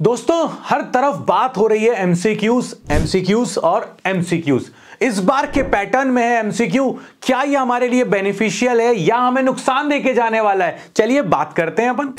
दोस्तों हर तरफ बात हो रही है एमसीक्यूज एमसीक्यूज और एमसीक्यूज इस बार के पैटर्न में है एमसीक्यू क्या ये हमारे लिए बेनिफिशियल है या हमें नुकसान देके जाने वाला है चलिए बात करते हैं अपन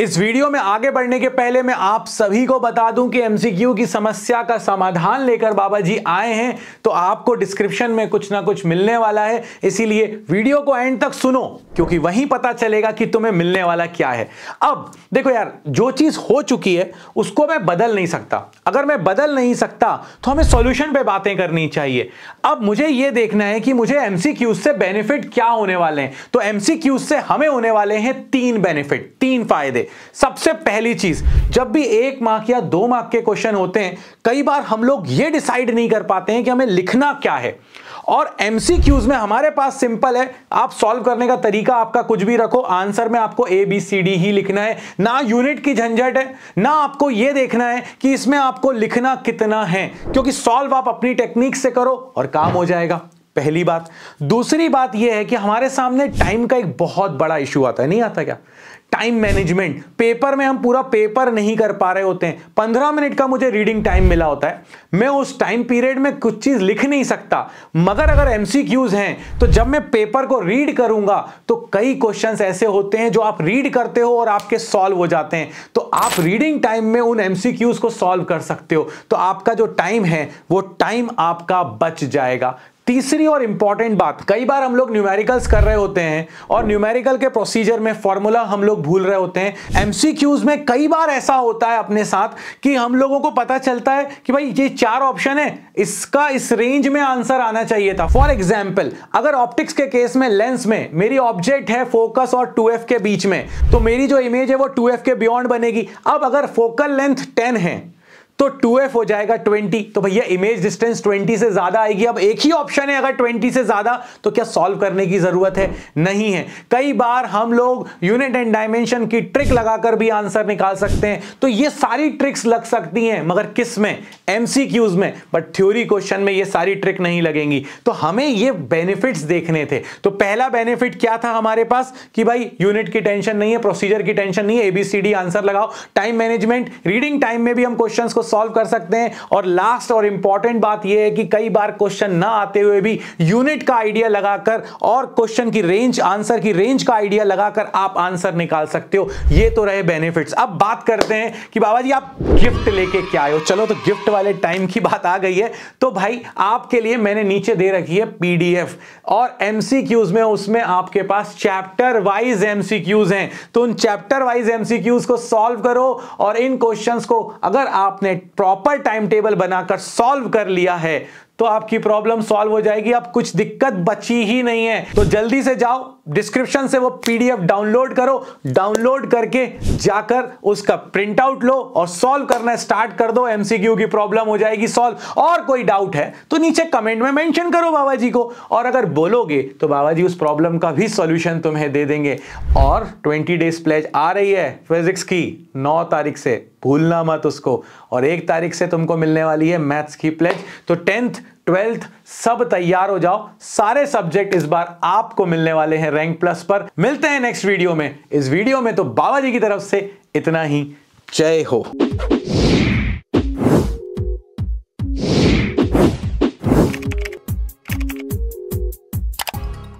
इस वीडियो में आगे बढ़ने के पहले मैं आप सभी को बता दूं कि एमसीक्यू की समस्या का समाधान लेकर बाबा जी आए हैं तो आपको डिस्क्रिप्शन में कुछ ना कुछ मिलने वाला है इसीलिए वीडियो को एंड तक सुनो क्योंकि वहीं पता चलेगा कि तुम्हें मिलने वाला क्या है अब देखो यार जो चीज हो चुकी है उसको मैं बदल नहीं सकता अगर मैं बदल नहीं सकता तो हमें सोल्यूशन पर बातें करनी चाहिए अब मुझे यह देखना है कि मुझे एमसीक्यू से बेनिफिट क्या होने वाले हैं तो एमसीक्यू से हमें होने वाले हैं तीन बेनिफिट तीन फायदे सबसे पहली चीज जब भी एक मार्क या दो मार्क के क्वेश्चन होते हैं कई बार हम लोग ये डिसाइड नहीं कर पाते हैं कि हमें लिखना क्या है और एमसीक्यूज में हमारे पास सिंपल है आप सॉल्व करने का तरीका आपका कुछ भी रखो आंसर में आपको ए बी सी डी ही लिखना है ना यूनिट की झंझट है ना आपको यह देखना है कि इसमें आपको लिखना कितना है क्योंकि सॉल्व आप अपनी टेक्निक से करो और काम हो जाएगा पहली बात दूसरी बात यह है कि हमारे सामने टाइम का एक बहुत बड़ा इशू आता है नहीं आता क्या टाइम मैनेजमेंट पेपर में हम पूरा पेपर नहीं कर पा रहे होते हैं पंद्रह मिनट का मुझे रीडिंग टाइम मिला होता है मैं उस टाइम पीरियड में कुछ चीज लिख नहीं सकता मगर अगर एमसीक्यूज हैं तो जब मैं पेपर को रीड करूंगा तो कई क्वेश्चंस ऐसे होते हैं जो आप रीड करते हो और आपके सॉल्व हो जाते हैं तो आप रीडिंग टाइम में उन एमसीक्यूज को सॉल्व कर सकते हो तो आपका जो टाइम है वो टाइम आपका बच जाएगा तीसरी और इंपॉर्टेंट बात कई बार हम लोग न्यूमेरिकल्स कर रहे होते हैं और न्यूमेरिकल के प्रोसीजर में फॉर्मूला हम लोग भूल रहे होते हैं एमसीक्यूज में कई बार ऐसा होता है अपने साथ कि हम लोगों को पता चलता है कि भाई ये चार ऑप्शन है इसका इस रेंज में आंसर आना चाहिए था फॉर एग्जाम्पल अगर ऑप्टिक्स के केस में लेंस में मेरी ऑब्जेक्ट है फोकस और टू के बीच में तो मेरी जो इमेज है वो टू के बियॉन्ड बनेगी अब अगर फोकल लेंथ टेन है तो 2f हो जाएगा 20 तो भैया इमेज डिस्टेंस 20 से ज्यादा आएगी अब एक ही ऑप्शन है अगर 20 से ज्यादा तो क्या सॉल्व करने की जरूरत है नहीं है कई बार हम लोग यूनिट एंड डायमेंशन की ट्रिक लगाकर भी आंसर निकाल सकते हैं तो ये सारी ट्रिक्स लग सकती हैं मगर किस में एमसीक्यूज में बट थ्योरी क्वेश्चन में ये सारी ट्रिक नहीं लगेंगी तो हमें ये बेनिफिट्स देखने थे तो पहला बेनिफिट क्या था हमारे पास कि भाई यूनिट की टेंशन नहीं है प्रोसीजर की टेंशन नहीं है एबीसीडी आंसर लगाओ टाइम मैनेजमेंट रीडिंग टाइम में भी हम क्वेश्चन को सॉल्व कर सकते हैं और लास्ट और इंपॉर्टेंट बात यह है कि कई बार क्वेश्चन ना आते हुए भी यूनिट का आइडिया लगाकर और क्वेश्चन की रेंज आंसर की रेंज का आइडिया लगाकर आप आंसर निकाल सकते हो ये तो रहे बेनिफिट्स अब बात करते हैं कि बाबा जी आप गिफ्ट लेके क्या आए हो चलो तो गिफ्ट वाले टाइम की बात आ गई है तो भाई आपके लिए मैंने नीचे दे रखी है पीडीएफ और एमसीक्यूज में उसमें आपके पास चैप्टर वाइज एमसीक्यूज हैं तो उन चैप्टर वाइज एमसीक्यूज को सॉल्व करो और इन क्वेश्चंस को अगर आपने प्रॉपर टाइम टेबल बनाकर सॉल्व कर लिया है तो आपकी प्रॉब्लम सॉल्व हो जाएगी अब कुछ दिक्कत बची ही नहीं है तो जल्दी से जाओ डिस्क्रिप्शन से वो पीडीएफ डाउनलोड करो डाउनलोड करके जाकर उसका प्रिंट आउट लो और सॉल्व करना स्टार्ट कर दो एमसीक्यू की प्रॉब्लम हो जाएगी सॉल्व और कोई डाउट है तो नीचे कमेंट में मेंशन करो बाबा जी को और अगर बोलोगे तो बाबा जी उस प्रॉब्लम का भी सॉल्यूशन तुम्हें दे देंगे और 20 डेज प्लेज आ रही है फिजिक्स की 9 तारीख से भूलना मत उसको और एक तारीख से तुमको मिलने वाली है मैथ्स की प्लेज तो टेंथ ट्वेल्थ सब तैयार हो जाओ सारे सब्जेक्ट इस बार आपको मिलने वाले हैं रैंक प्लस पर मिलते हैं नेक्स्ट वीडियो में इस वीडियो में तो बाबा जी की तरफ से इतना ही जय हो